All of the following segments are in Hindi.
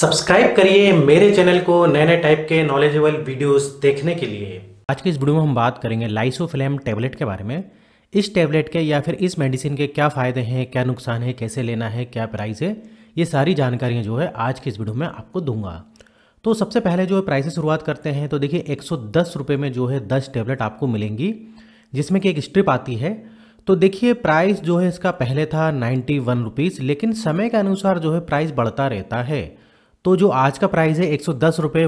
सब्सक्राइब करिए मेरे चैनल को नए नए टाइप के नॉलेजेबल वीडियोस देखने के लिए आज के इस वीडियो में हम बात करेंगे लाइसोफ्लेम टैबलेट के बारे में इस टैबलेट के या फिर इस मेडिसिन के क्या फ़ायदे हैं क्या नुकसान है कैसे लेना है क्या प्राइस है ये सारी जानकारियाँ जो है आज की इस वीडियो में आपको दूंगा तो सबसे पहले जो है प्राइस से शुरुआत करते हैं तो देखिए एक सौ में जो है दस टैबलेट आपको मिलेंगी जिसमें कि एक स्ट्रिप आती है तो देखिए प्राइस जो है इसका पहले था नाइन्टी वन रुपीज़ लेकिन समय के अनुसार जो है प्राइस बढ़ता रहता है तो जो आज का प्राइस है एक सौ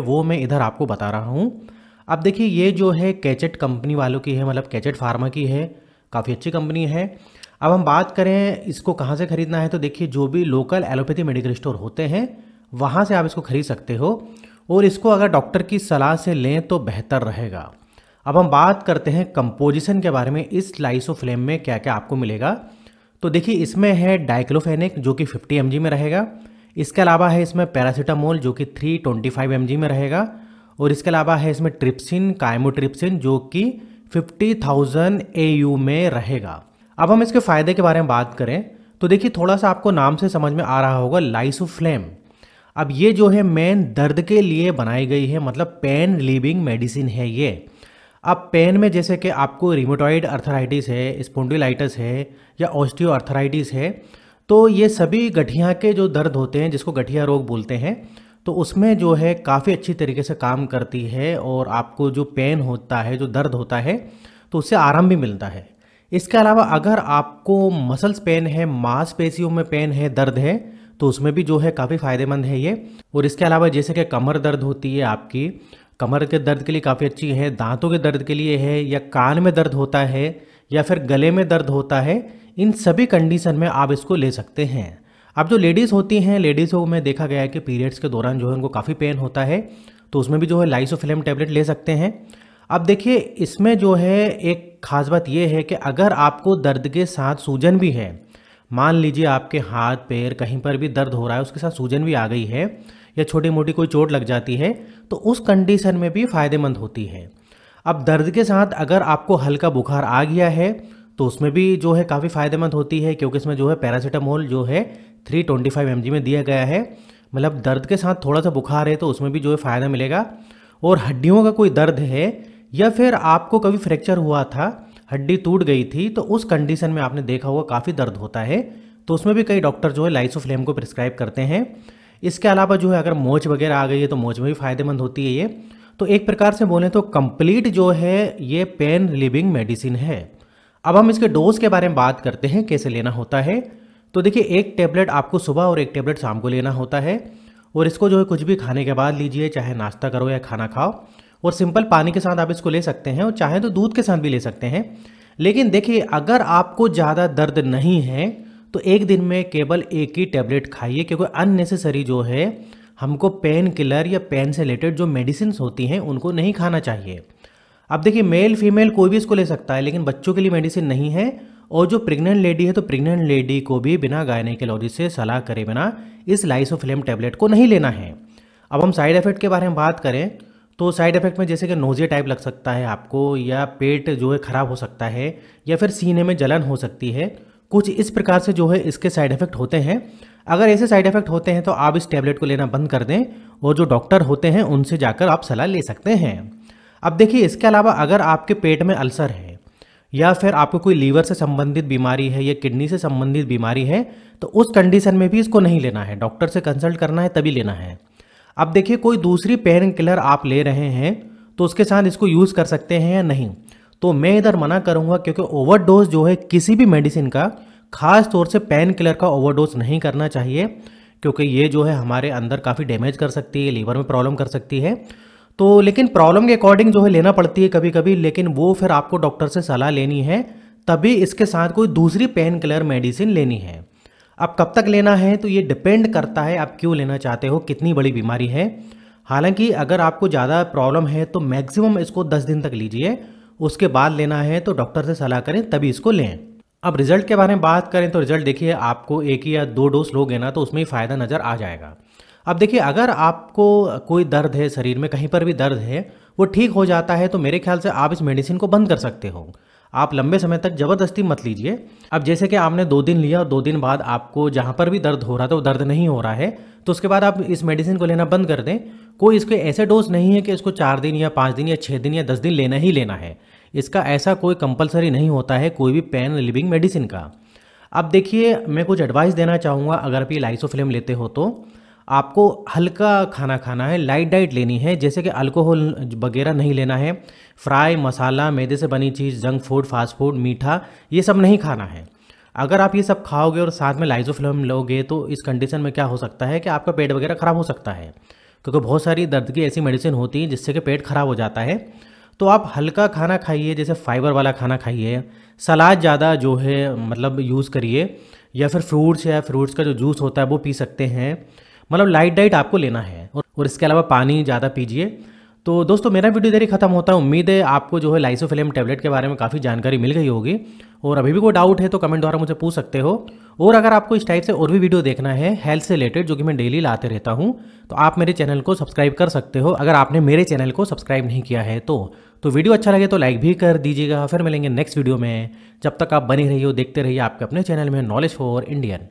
वो मैं इधर आपको बता रहा हूँ अब देखिए ये जो है कैचेट कंपनी वालों की है मतलब कैचेट फार्मा की है काफ़ी अच्छी कंपनी है अब हम बात करें इसको कहाँ से ख़रीदना है तो देखिए जो भी लोकल एलोपैथी मेडिकल स्टोर होते हैं वहाँ से आप इसको ख़रीद सकते हो और इसको अगर डॉक्टर की सलाह से लें तो बेहतर रहेगा अब हम बात करते हैं कंपोजिशन के बारे में इस लाइसोफ्लेम में क्या क्या आपको मिलेगा तो देखिए इसमें है डाइक्लोफेनिक जो कि 50 एम में रहेगा इसके अलावा है इसमें पैरासीटामोल जो कि 325 ट्वेंटी में रहेगा और इसके अलावा है इसमें ट्रिप्सिन कायमोट्रिप्सिन जो कि 50,000 एयू में रहेगा अब हम इसके फ़ायदे के बारे में बात करें तो देखिए थोड़ा सा आपको नाम से समझ में आ रहा होगा लाइसोफ्लेम अब ये जो है मेन दर्द के लिए बनाई गई है मतलब पेन लिविंग मेडिसिन है ये अब पेन में जैसे कि आपको रिमोटॉइड अर्थराइटिस है स्पोंडिलाइटिस है या ऑस्टियो अर्थराइटिस है तो ये सभी गठिया के जो दर्द होते हैं जिसको गठिया रोग बोलते हैं तो उसमें जो है काफ़ी अच्छी तरीके से काम करती है और आपको जो पेन होता है जो दर्द होता है तो उससे आराम भी मिलता है इसके अलावा अगर आपको मसल्स पेन है मांसपेशियों में पेन है दर्द है तो उसमें भी जो है काफ़ी फ़ायदेमंद है ये और इसके अलावा जैसे कि कमर दर्द होती है आपकी कमर के दर्द के लिए काफ़ी अच्छी है दांतों के दर्द के लिए है या कान में दर्द होता है या फिर गले में दर्द होता है इन सभी कंडीशन में आप इसको ले सकते हैं अब जो लेडीज़ होती हैं लेडीज़ों में देखा गया है कि पीरियड्स के दौरान जो है उनको काफ़ी पेन होता है तो उसमें भी जो है लाइसोफिलम टैबलेट ले सकते हैं अब देखिए इसमें जो है एक खास बात यह है कि अगर आपको दर्द के साथ सूजन भी है मान लीजिए आपके हाथ पैर कहीं पर भी दर्द हो रहा है उसके साथ सूजन भी आ गई है या छोटी मोटी कोई चोट लग जाती है तो उस कंडीशन में भी फ़ायदेमंद होती है अब दर्द के साथ अगर आपको हल्का बुखार आ गया है तो उसमें भी जो है काफ़ी फ़ायदेमंद होती है क्योंकि इसमें जो है पैरासीटामोल जो है थ्री ट्वेंटी फाइव एम में दिया गया है मतलब दर्द के साथ थोड़ा सा बुखार है तो उसमें भी जो है फ़ायदा मिलेगा और हड्डियों का कोई दर्द है या फिर आपको कभी फ्रैक्चर हुआ था हड्डी टूट गई थी तो उस कंडीशन में आपने देखा होगा काफ़ी दर्द होता है तो उसमें भी कई डॉक्टर जो है लाइसोफ्लेम को प्रिस्क्राइब करते हैं इसके अलावा जो है अगर मोच वगैरह आ गई है तो मोच में भी फ़ायदेमंद होती है ये तो एक प्रकार से बोलें तो कंप्लीट जो है ये पेन लिविंग मेडिसिन है अब हम इसके डोज के बारे में बात करते हैं कैसे लेना होता है तो देखिए एक टेबलेट आपको सुबह और एक टेबलेट शाम को लेना होता है और इसको जो है कुछ भी खाने के बाद लीजिए चाहे नाश्ता करो या खाना खाओ और सिंपल पानी के साथ आप इसको ले सकते हैं और चाहे तो दूध के साथ भी ले सकते हैं लेकिन देखिए अगर आपको ज़्यादा दर्द नहीं है तो एक दिन में केवल एक ही टैबलेट खाइए क्योंकि अननेसेसरी जो है हमको पेन किलर या पेन से रिलेटेड जो मेडिसिन होती हैं उनको नहीं खाना चाहिए अब देखिए मेल फीमेल कोई भी इसको ले सकता है लेकिन बच्चों के लिए मेडिसिन नहीं है और जो प्रेग्नेंट लेडी है तो प्रेग्नेंट लेडी को भी बिना गायनेकोलॉजी से सलाह करे बिना इस लाइसोफ्लेम टैबलेट को नहीं लेना है अब हम साइड इफेक्ट के बारे में बात करें तो साइड इफेक्ट में जैसे कि नोजिया टाइप लग सकता है आपको या पेट जो है ख़राब हो सकता है या फिर सीने में जलन हो सकती है कुछ इस प्रकार से जो है इसके साइड इफेक्ट होते हैं अगर ऐसे साइड इफेक्ट होते हैं तो आप इस टैबलेट को लेना बंद कर दें और जो डॉक्टर होते हैं उनसे जाकर आप सलाह ले सकते हैं अब देखिए इसके अलावा अगर आपके पेट में अल्सर है या फिर आपको कोई लीवर से संबंधित बीमारी है या किडनी से संबंधित बीमारी है तो उस कंडीशन में भी इसको नहीं लेना है डॉक्टर से कंसल्ट करना है तभी लेना है अब देखिए कोई दूसरी पेन किलर आप ले रहे हैं तो उसके साथ इसको यूज़ कर सकते हैं या नहीं तो मैं इधर मना करूँगा क्योंकि ओवरडोज जो है किसी भी मेडिसिन का खास तौर से पेन किलर का ओवरडोज नहीं करना चाहिए क्योंकि ये जो है हमारे अंदर काफ़ी डैमेज कर सकती है लीवर में प्रॉब्लम कर सकती है तो लेकिन प्रॉब्लम के अकॉर्डिंग जो है लेना पड़ती है कभी कभी लेकिन वो फिर आपको डॉक्टर से सलाह लेनी है तभी इसके साथ कोई दूसरी पेन किलर मेडिसिन लेनी है अब कब तक लेना है तो ये डिपेंड करता है आप क्यों लेना चाहते हो कितनी बड़ी बीमारी है हालांकि अगर आपको ज़्यादा प्रॉब्लम है तो मैक्सिमम इसको 10 दिन तक लीजिए उसके बाद लेना है तो डॉक्टर से सलाह करें तभी इसको लें अब रिजल्ट के बारे में बात करें तो रिजल्ट देखिए आपको एक या दो डोज लोगे ना तो उसमें ही फ़ायदा नज़र आ जाएगा अब देखिए अगर आपको कोई दर्द है शरीर में कहीं पर भी दर्द है वो ठीक हो जाता है तो मेरे ख्याल से आप इस मेडिसिन को बंद कर सकते हो आप लंबे समय तक ज़बरदस्ती मत लीजिए अब जैसे कि आपने दो दिन लिया और दो दिन बाद आपको जहाँ पर भी दर्द हो रहा था वो दर्द नहीं हो रहा है तो उसके बाद आप इस मेडिसिन को लेना बंद कर दें कोई इसके ऐसे डोज नहीं है कि इसको चार दिन या पाँच दिन या छः दिन या दस दिन लेना ही लेना है इसका ऐसा कोई कंपलसरी नहीं होता है कोई भी पेन रिलीविंग मेडिसिन का अब देखिए मैं कुछ एडवाइस देना चाहूँगा अगर आप ये लाइसोफ्लेम लेते हो तो आपको हल्का खाना खाना है लाइट डाइट लेनी है जैसे कि अल्कोहल वगैरह नहीं लेना है फ्राई मसाला मैदे से बनी चीज़ जंक फूड फास्ट फूड मीठा ये सब नहीं खाना है अगर आप ये सब खाओगे और साथ में लाइजोफ्लम लोगे तो इस कंडीशन में क्या हो सकता है कि आपका पेट वगैरह ख़राब हो सकता है क्योंकि बहुत सारी दर्द की ऐसी मेडिसिन होती है जिससे कि पेट ख़राब हो जाता है तो आप हल्का खाना खाइए जैसे फाइबर वाला खाना खाइए सलाद ज़्यादा जो है मतलब यूज़ करिए या फिर फ्रूट्स या फ्रूट्स का जो जूस होता है वो पी सकते हैं मतलब लाइट डाइट आपको लेना है और, और इसके अलावा पानी ज़्यादा पीजिए तो दोस्तों मेरा वीडियो इधर ही खत्म होता है उम्मीद है आपको जो है लाइसोफिलेम टैबलेट के बारे में काफ़ी जानकारी मिल गई होगी और अभी भी कोई डाउट है तो कमेंट द्वारा मुझे पूछ सकते हो और अगर आपको इस टाइप से और भी वीडियो देखना है हेल्थ से रिलेटेड जो कि मैं डेली लाते रहता हूँ तो आप मेरे चैनल को सब्सक्राइब कर सकते हो अगर आपने मेरे चैनल को सब्सक्राइब नहीं किया है तो तो वीडियो अच्छा लगे तो लाइक भी कर दीजिएगा फिर मिलेंगे नेक्स्ट वीडियो में जब तक आप बने रहिए देखते रहिए आपके अपने चैनल में नॉलेज फॉर इंडियन